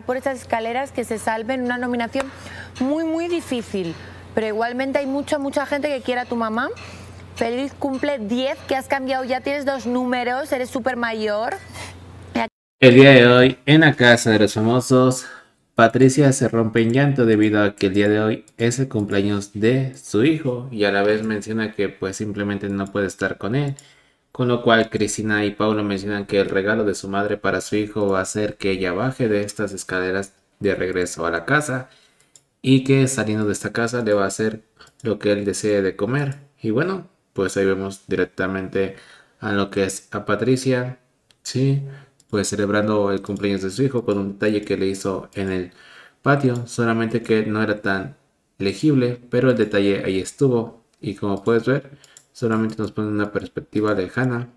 por estas escaleras que se salven una nominación muy, muy difícil. Pero igualmente hay mucha, mucha gente que quiere a tu mamá. Feliz cumple 10, que has cambiado, ya tienes dos números, eres súper mayor. El día de hoy, en la casa de los famosos, Patricia se rompe en llanto debido a que el día de hoy es el cumpleaños de su hijo y a la vez menciona que pues simplemente no puede estar con él con lo cual Cristina y Paulo mencionan que el regalo de su madre para su hijo va a ser que ella baje de estas escaleras de regreso a la casa y que saliendo de esta casa le va a hacer lo que él desee de comer. Y bueno, pues ahí vemos directamente a lo que es a Patricia, sí, pues celebrando el cumpleaños de su hijo con un detalle que le hizo en el patio, solamente que no era tan legible, pero el detalle ahí estuvo y como puedes ver, solamente nos pone una perspectiva lejana.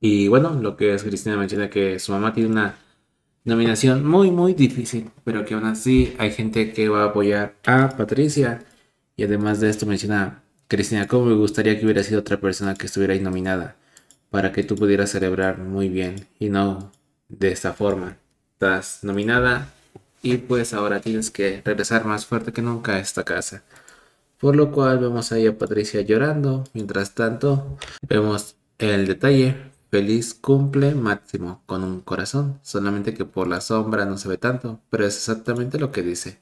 Y bueno, lo que es Cristina menciona que su mamá tiene una nominación muy, muy difícil, pero que aún así hay gente que va a apoyar a Patricia. Y además de esto menciona, Cristina, ¿cómo me gustaría que hubiera sido otra persona que estuviera ahí nominada? Para que tú pudieras celebrar muy bien y no de esta forma. Estás nominada y pues ahora tienes que regresar más fuerte que nunca a esta casa. Por lo cual vemos ahí a Patricia llorando. Mientras tanto, vemos el detalle. Feliz cumple máximo con un corazón. Solamente que por la sombra no se ve tanto. Pero es exactamente lo que dice.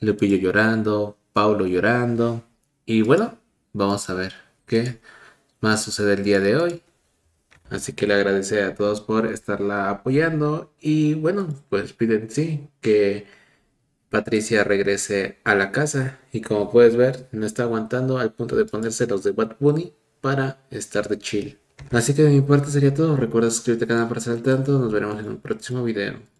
Lupillo llorando, Paulo llorando. Y bueno, vamos a ver qué más sucede el día de hoy. Así que le agradece a todos por estarla apoyando. Y bueno, pues piden sí que Patricia regrese a la casa y como puedes ver no está aguantando al punto de ponerse los de Bad Bunny para estar de chill. Así que de mi parte sería todo, recuerda suscribirte al canal para estar al tanto, nos veremos en un próximo video.